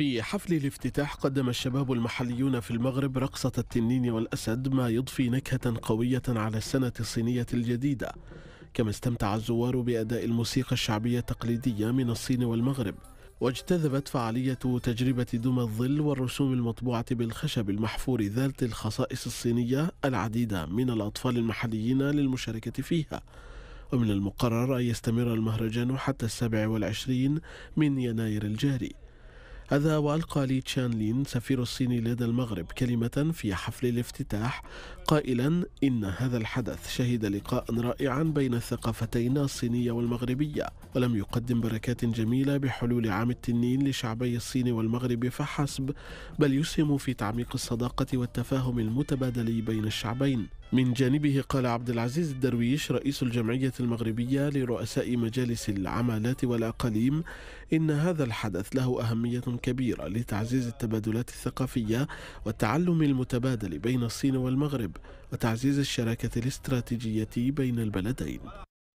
في حفل الافتتاح قدم الشباب المحليون في المغرب رقصة التنين والأسد ما يضفي نكهة قوية على السنة الصينية الجديدة كما استمتع الزوار بأداء الموسيقى الشعبية التقليدية من الصين والمغرب واجتذبت فعالية تجربة دمى الظل والرسوم المطبوعة بالخشب المحفور ذات الخصائص الصينية العديد من الأطفال المحليين للمشاركة فيها ومن المقرر أن يستمر المهرجان حتى السابع والعشرين من يناير الجاري هذا وألقى لي تشان لين سفير الصين لدى المغرب كلمة في حفل الافتتاح قائلا إن هذا الحدث شهد لقاء رائعا بين الثقافتين الصينية والمغربية ولم يقدم بركات جميلة بحلول عام التنين لشعبي الصين والمغرب فحسب بل يسهم في تعميق الصداقة والتفاهم المتبادل بين الشعبين من جانبه قال عبد العزيز الدرويش رئيس الجمعية المغربية لرؤساء مجالس العمالات والأقاليم إن هذا الحدث له أهمية كبيرة لتعزيز التبادلات الثقافية والتعلم المتبادل بين الصين والمغرب وتعزيز الشراكة الاستراتيجية بين البلدين